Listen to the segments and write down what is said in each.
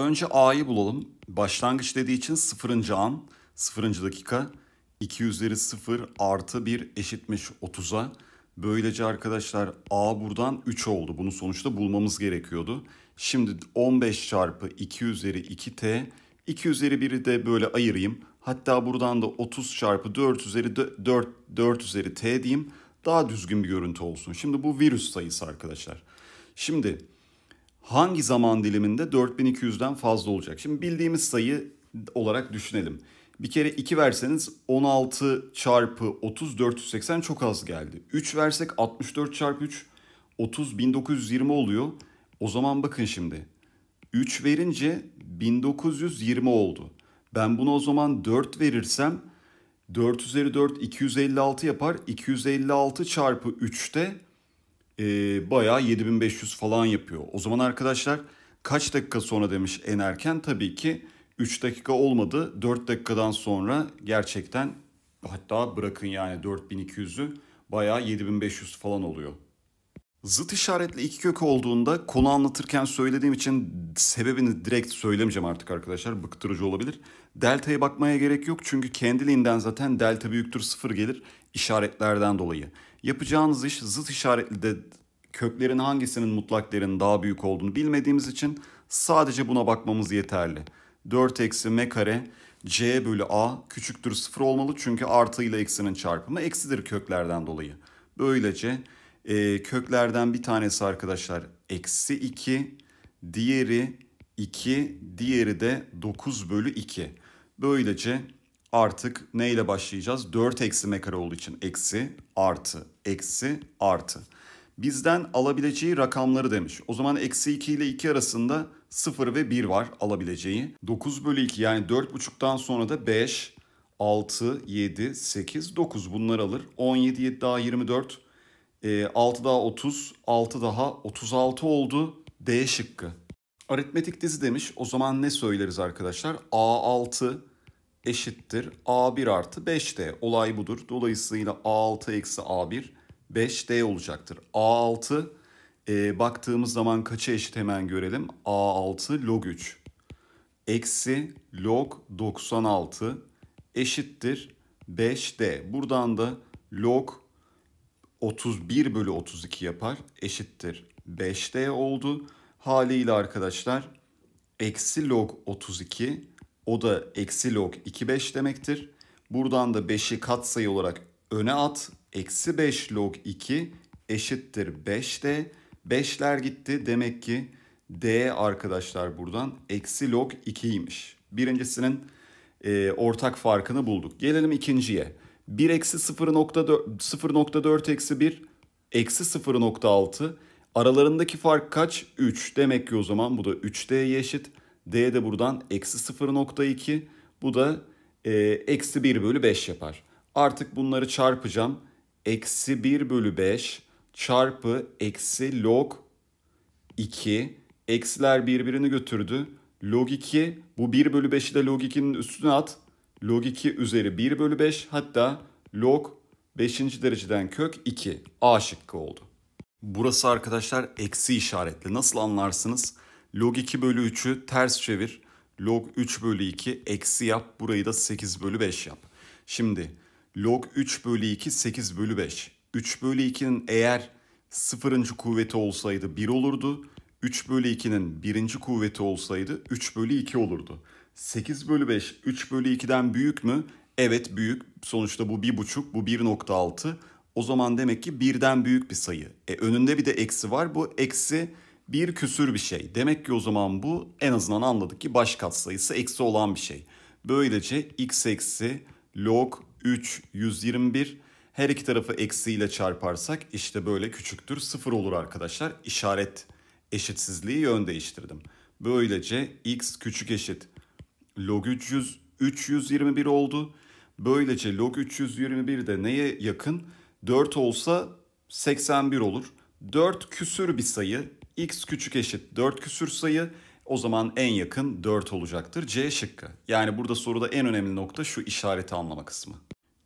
Önce A'yı bulalım. Başlangıç dediği için sıfırıncı an, sıfırıncı dakika. 2 üzeri 0 artı 1 eşitmiş 30'a. Böylece arkadaşlar A buradan 3 oldu. Bunu sonuçta bulmamız gerekiyordu. Şimdi 15 çarpı 2 üzeri 2T. 2 üzeri 1'i de böyle ayırayım. Hatta buradan da 30 çarpı 4 üzeri 4, 4 üzeri T diyeyim. Daha düzgün bir görüntü olsun. Şimdi bu virüs sayısı arkadaşlar. Şimdi hangi zaman diliminde 4200'den fazla olacak? Şimdi bildiğimiz sayı olarak düşünelim. Bir kere 2 verseniz 16 çarpı 30 480 çok az geldi. 3 versek 64 çarpı 3 30 1920 oluyor. O zaman bakın şimdi 3 verince 1920 oldu. Ben bunu o zaman 4 verirsem 4 üzeri 4 256 yapar. 256 çarpı 3'te e, bayağı 7500 falan yapıyor. O zaman arkadaşlar kaç dakika sonra demiş enerken tabii ki 3 dakika olmadı 4 dakikadan sonra gerçekten hatta bırakın yani 4200'ü bayağı 7500 falan oluyor. Zıt işaretli iki kök olduğunda konu anlatırken söylediğim için sebebini direkt söylemeyeceğim artık arkadaşlar. Bıktırıcı olabilir. Delta'ya bakmaya gerek yok çünkü kendiliğinden zaten delta büyüktür sıfır gelir işaretlerden dolayı. Yapacağınız iş zıt işaretli de köklerin hangisinin mutlak daha büyük olduğunu bilmediğimiz için sadece buna bakmamız yeterli. 4 eksi m kare c bölü a küçüktür 0 olmalı çünkü artı ile eksinin çarpımı eksidir köklerden dolayı. Böylece e, köklerden bir tanesi arkadaşlar eksi 2 diğeri 2 diğeri de 9 bölü 2. Böylece artık neyle başlayacağız? 4 eksi kare olduğu için eksi, artı, eksi, artı. Bizden alabileceği rakamları demiş. O zaman eksi 2 ile 2 arasında 0 ve 1 var alabileceği. 9 bölü 2 yani 4,5'tan sonra da 5, 6, 7, 8, 9 bunlar alır. 17, 7 daha 24, 6 e, daha 30, 6 daha 36 oldu. D şıkkı. Aritmetik dizi demiş. O zaman ne söyleriz arkadaşlar? A6, eşittir A1 artı 5D. Olay budur. Dolayısıyla A6 eksi A1 5D olacaktır. A6 e, baktığımız zaman kaça eşit hemen görelim. A6 log 3 eksi log 96 eşittir 5D. Buradan da log 31 bölü 32 yapar eşittir 5D oldu. Haliyle arkadaşlar eksi log 32 o da eksi log 2 5 demektir. Buradan da 5'i katsayı olarak öne at. Eksi 5 log 2 eşittir 5 de. 5'ler gitti. Demek ki D arkadaşlar buradan eksi log 2'ymiş. Birincisinin e, ortak farkını bulduk. Gelelim ikinciye. 1 eksi 0.4 eksi 1 eksi 0.6 aralarındaki fark kaç? 3 demek ki o zaman bu da 3D'ye eşit. D de buradan eksi 0.2. Bu da e, eksi 1 bölü 5 yapar. Artık bunları çarpacağım. Eksi 1 bölü 5 çarpı eksi log 2. Eksiler birbirini götürdü. Log 2 bu 1 bölü 5'i de log 2'nin üstüne at. Log 2 üzeri 1 bölü 5 hatta log 5. dereceden kök 2. A şıkkı oldu. Burası arkadaşlar eksi işaretli. Nasıl anlarsınız? Log 2 bölü 3'ü ters çevir. Log 3 bölü 2 eksi yap. Burayı da 8 bölü 5 yap. Şimdi log 3 bölü 2 8 bölü 5. 3 bölü 2'nin eğer sıfırıncı kuvveti olsaydı 1 olurdu. 3 bölü 2'nin birinci kuvveti olsaydı 3 bölü 2 olurdu. 8 bölü 5 3 bölü 2'den büyük mü? Evet büyük. Sonuçta bu 1,5 bu 1,6. O zaman demek ki birden büyük bir sayı. E önünde bir de eksi var. Bu eksi bir küsür bir şey. Demek ki o zaman bu en azından anladık ki baş katsayısı eksi olan bir şey. Böylece x eksi log 3 121 her iki tarafı eksiyle çarparsak işte böyle küçüktür sıfır olur arkadaşlar. İşaret eşitsizliği yön değiştirdim. Böylece x küçük eşit log 300 321 oldu. Böylece log 321 de neye yakın? 4 olsa 81 olur. 4 küsür bir sayı x küçük eşit 4 küsür sayı o zaman en yakın 4 olacaktır. C şıkkı. Yani burada soruda en önemli nokta şu işareti anlama kısmı.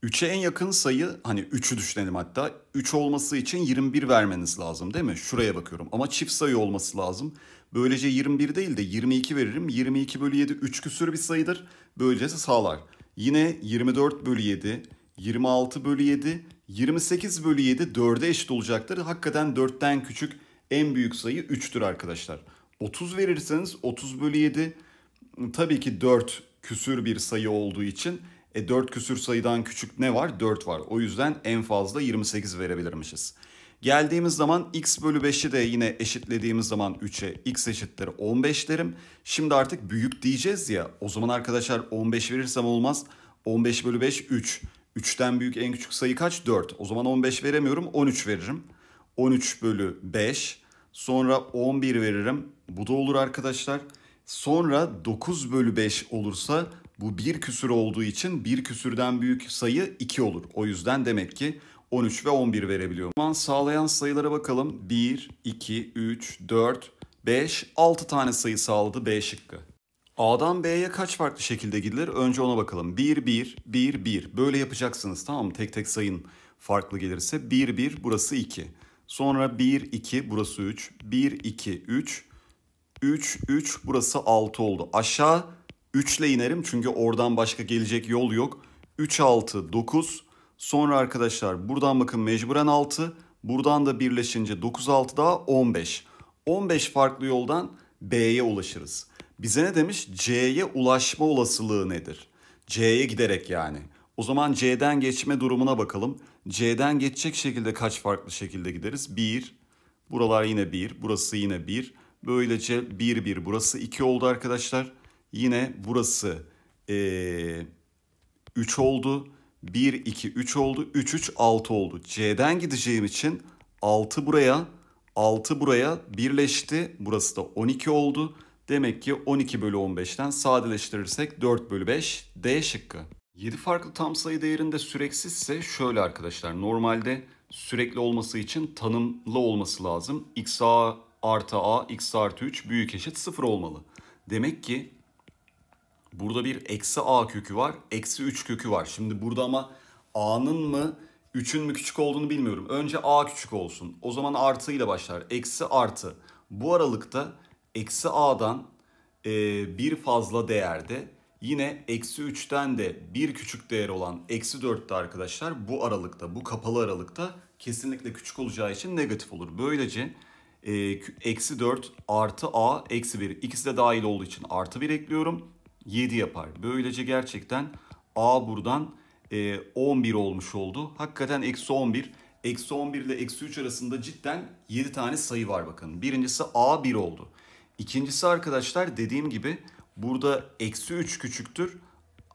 3'e en yakın sayı hani 3'ü düşünelim hatta. 3 olması için 21 vermeniz lazım değil mi? Şuraya bakıyorum ama çift sayı olması lazım. Böylece 21 değil de 22 veririm. 22 bölü 7 3 küsür bir sayıdır. Böylece sağlar. Yine 24 bölü 7, 26 bölü 7, 28 bölü 7 4'e eşit olacaktır. Hakikaten 4'ten küçük en büyük sayı 3'tür arkadaşlar. 30 verirseniz 30 bölü 7 tabii ki 4 küsür bir sayı olduğu için e 4 küsür sayıdan küçük ne var? 4 var. O yüzden en fazla 28 verebilirmişiz. Geldiğimiz zaman x bölü 5'i de yine eşitlediğimiz zaman 3'e x eşittir 15 derim. Şimdi artık büyük diyeceğiz ya o zaman arkadaşlar 15 verirsem olmaz. 15 bölü 5 3. 3'ten büyük en küçük sayı kaç? 4. O zaman 15 veremiyorum 13 veririm. 13 bölü 5. Sonra 11 veririm. Bu da olur arkadaşlar. Sonra 9 bölü 5 olursa bu bir küsür olduğu için bir küsürden büyük sayı 2 olur. O yüzden demek ki 13 ve 11 verebiliyorum. Zaman sağlayan sayılara bakalım. 1, 2, 3, 4, 5, 6 tane sayı sağladı B şıkkı. A'dan B'ye kaç farklı şekilde gidilir? Önce ona bakalım. 1, 1, 1, 1. Böyle yapacaksınız tamam mı? Tek tek sayın farklı gelirse. 1, 1 burası 2. Sonra 1, 2 burası 3. 1, 2, 3. 3, 3 burası 6 oldu. Aşağı 3 ile inerim çünkü oradan başka gelecek yol yok. 3, 6, 9. Sonra arkadaşlar buradan bakın mecburen 6. Buradan da birleşince 9, 6 daha 15. 15 farklı yoldan B'ye ulaşırız. Bize ne demiş? C'ye ulaşma olasılığı nedir? C'ye giderek yani. O zaman C'den geçme durumuna bakalım. C'den geçecek şekilde kaç farklı şekilde gideriz? 1, buralar yine 1, burası yine 1. Böylece 1, 1, burası 2 oldu arkadaşlar. Yine burası ee, üç oldu. 1, 2, 3 oldu. 3, 3, 6 oldu. C'den gideceğim için 6 buraya, 6 buraya birleşti. Burası da 12 oldu. Demek ki 12 bölü 15'ten sadeleştirirsek 4 bölü 5 D şıkkı. 7 farklı tam sayı değerinde süreksizse şöyle arkadaşlar. Normalde sürekli olması için tanımlı olması lazım. x a artı a x artı 3 büyük eşit 0 olmalı. Demek ki burada bir eksi a kökü var. Eksi 3 kökü var. Şimdi burada ama a'nın mı 3'ün mü küçük olduğunu bilmiyorum. Önce a küçük olsun. O zaman artı ile başlar. Eksi artı. Bu aralıkta eksi a'dan e, bir fazla değerde Yine eksi 3'ten de bir küçük değer olan eksi 4'te arkadaşlar bu aralıkta, bu kapalı aralıkta kesinlikle küçük olacağı için negatif olur. Böylece e, eksi 4 artı a eksi 1 ikisi de dahil olduğu için artı 1 ekliyorum. 7 yapar. Böylece gerçekten a buradan e, 11 olmuş oldu. Hakikaten eksi 11. Eksi 11 ile eksi 3 arasında cidden 7 tane sayı var bakın. Birincisi a 1 oldu. İkincisi arkadaşlar dediğim gibi Burada eksi 3 küçüktür.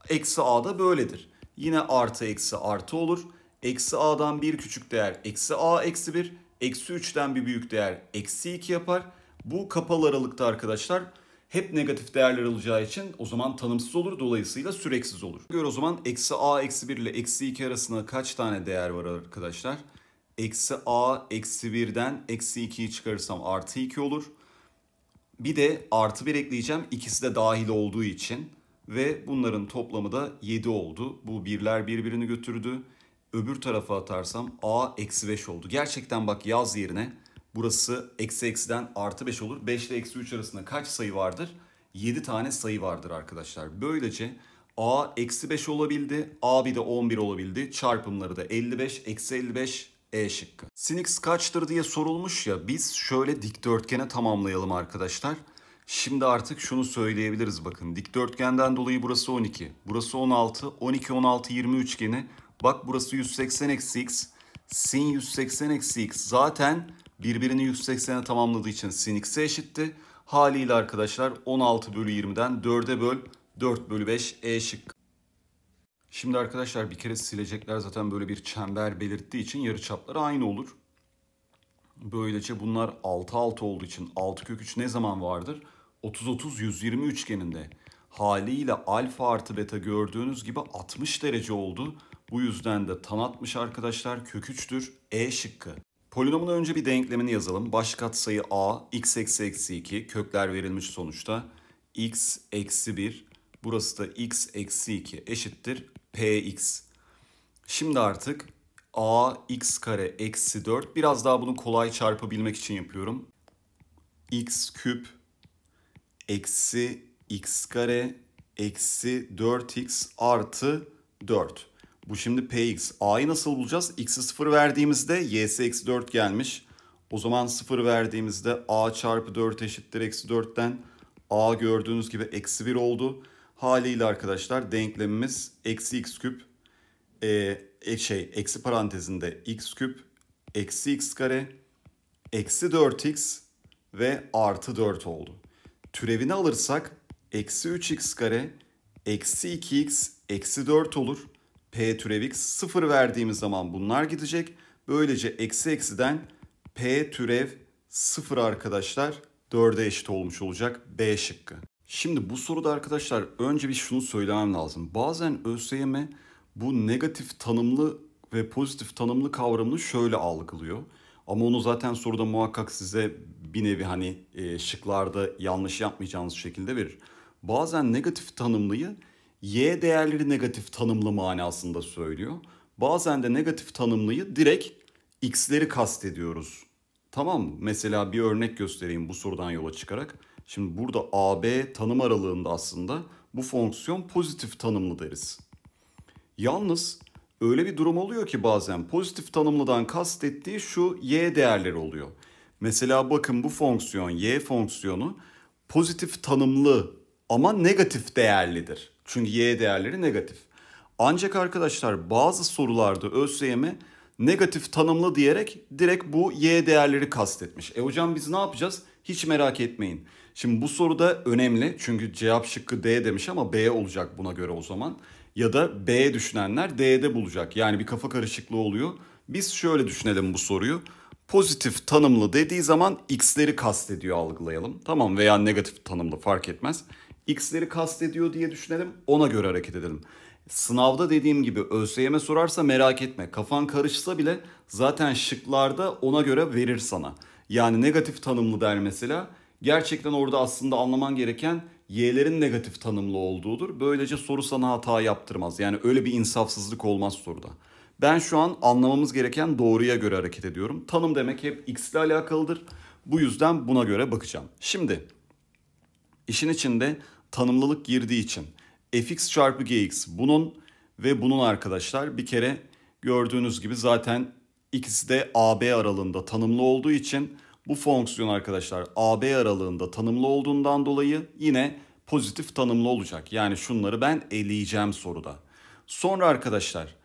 Eksi a da böyledir. Yine artı eksi artı olur. Eksi a'dan bir küçük değer eksi a eksi 1. Eksi 3'ten bir büyük değer eksi 2 yapar. Bu kapalı aralıkta arkadaşlar hep negatif değerler alacağı için o zaman tanımsız olur dolayısıyla süreksiz olur. Gör o zaman eksi a eksi 1 ile eksi 2 arasında kaç tane değer var arkadaşlar? Eksi a eksi 1'den eksi 2'yi çıkarırsam artı 2 olur. Bir de artı bir ekleyeceğim. İkisi de dahil olduğu için. Ve bunların toplamı da 7 oldu. Bu birler birbirini götürdü. Öbür tarafa atarsam A eksi 5 oldu. Gerçekten bak yaz yerine burası eksi eksiden artı 5 olur. 5 ile eksi 3 arasında kaç sayı vardır? 7 tane sayı vardır arkadaşlar. Böylece A eksi 5 olabildi. A bir de 11 olabildi. Çarpımları da 55, eksi 55, e şıkkı. Sinx kaçtır diye sorulmuş ya biz şöyle dikdörtgene tamamlayalım arkadaşlar. Şimdi artık şunu söyleyebiliriz bakın. Dikdörtgenden dolayı burası 12. Burası 16. 12, 16, 20 üçgeni. Bak burası 180 eksi x. Sin 180 eksi x zaten birbirini 180'e tamamladığı için sin x'e eşitti. Haliyle arkadaşlar 16 bölü 20'den 4'e böl 4 bölü 5 e şık. Şimdi arkadaşlar bir kere silecekler zaten böyle bir çember belirttiği için yarı çapları aynı olur. Böylece bunlar 6-6 olduğu için 6 kök 3 ne zaman vardır? 30-30-120 üçgeninde. Haliyle alfa artı beta gördüğünüz gibi 60 derece oldu. Bu yüzden de tan 60 arkadaşlar kök 3'tür. E şıkkı. Polinomun önce bir denklemini yazalım. Baş katsayı a, x eksi eksi 2, kökler verilmiş sonuçta. x eksi 1, burası da x eksi 2 eşittir px. Şimdi artık ax kare eksi 4 biraz daha bunu kolay çarpabilmek için yapıyorum. x küp eksi x kare eksi 4x artı 4. Bu şimdi px. a'yı nasıl bulacağız? x'i 0 verdiğimizde y'si eksi 4 gelmiş. O zaman 0 verdiğimizde a çarpı 4 eşittir eksi 4'ten a gördüğünüz gibi eksi 1 oldu. Haliyle arkadaşlar denklemimiz eksi x küp e, e, şey eksi parantezinde x küp eksi x kare eksi 4x ve artı 4 oldu. Türevini alırsak eksi 3x kare eksi 2x eksi 4 olur. P türev x 0 verdiğimiz zaman bunlar gidecek. Böylece eksi eksiden P türev 0 arkadaşlar 4'e eşit olmuş olacak B şıkkı. Şimdi bu soruda arkadaşlar önce bir şunu söylemem lazım. Bazen ÖSYM bu negatif tanımlı ve pozitif tanımlı kavramını şöyle algılıyor. Ama onu zaten soruda muhakkak size bir nevi hani e, şıklarda yanlış yapmayacağınız şekilde verir. Bazen negatif tanımlıyı y değerleri negatif tanımlı manasında söylüyor. Bazen de negatif tanımlıyı direkt x'leri kastediyoruz. Tamam mı? Mesela bir örnek göstereyim bu sorudan yola çıkarak. Şimdi burada AB tanım aralığında aslında bu fonksiyon pozitif tanımlı deriz. Yalnız öyle bir durum oluyor ki bazen pozitif tanımlıdan kastettiği şu y değerleri oluyor. Mesela bakın bu fonksiyon y fonksiyonu pozitif tanımlı ama negatif değerlidir. Çünkü y değerleri negatif. Ancak arkadaşlar bazı sorularda ÖSYM e negatif tanımlı diyerek direkt bu y değerleri kastetmiş. E hocam biz ne yapacağız? Hiç merak etmeyin. Şimdi bu soru da önemli çünkü cevap şıkkı D demiş ama B olacak buna göre o zaman. Ya da B düşünenler D'de bulacak. Yani bir kafa karışıklığı oluyor. Biz şöyle düşünelim bu soruyu. Pozitif tanımlı dediği zaman x'leri kastediyor algılayalım. Tamam veya negatif tanımlı fark etmez. X'leri kastediyor diye düşünelim ona göre hareket edelim. Sınavda dediğim gibi ÖSYM sorarsa merak etme. Kafan karışsa bile zaten şıklarda ona göre verir sana. Yani negatif tanımlı der mesela. Gerçekten orada aslında anlaman gereken y'lerin negatif tanımlı olduğudur. Böylece soru sana hata yaptırmaz. Yani öyle bir insafsızlık olmaz soruda. Ben şu an anlamamız gereken doğruya göre hareket ediyorum. Tanım demek hep x ile alakalıdır. Bu yüzden buna göre bakacağım. Şimdi işin içinde tanımlılık girdiği için fx çarpı gx bunun ve bunun arkadaşlar bir kere gördüğünüz gibi zaten İkisi de AB aralığında tanımlı olduğu için bu fonksiyon arkadaşlar AB aralığında tanımlı olduğundan dolayı yine pozitif tanımlı olacak. Yani şunları ben eleyeceğim soruda. Sonra arkadaşlar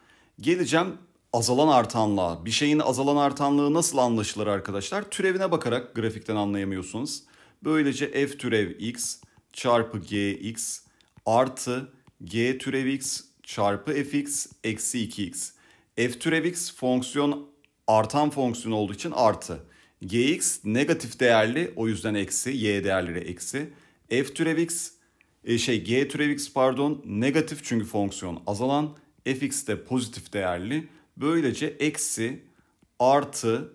geleceğim azalan artanlığa. Bir şeyin azalan artanlığı nasıl anlaşılır arkadaşlar? Türevine bakarak grafikten anlayamıyorsunuz. Böylece f türev x çarpı gx artı g türev x çarpı fx eksi 2x. f türev x fonksiyon artan fonksiyon olduğu için artı. Gx negatif değerli o yüzden eksi. Y değerleri eksi. F türev x e, şey g türev x pardon negatif çünkü fonksiyon azalan. fx de pozitif değerli. Böylece eksi artı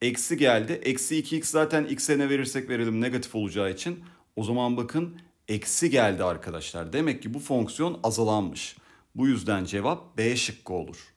eksi geldi. Eksi 2x zaten x'e ne verirsek verelim negatif olacağı için. O zaman bakın eksi geldi arkadaşlar. Demek ki bu fonksiyon azalanmış. Bu yüzden cevap B şıkkı olur.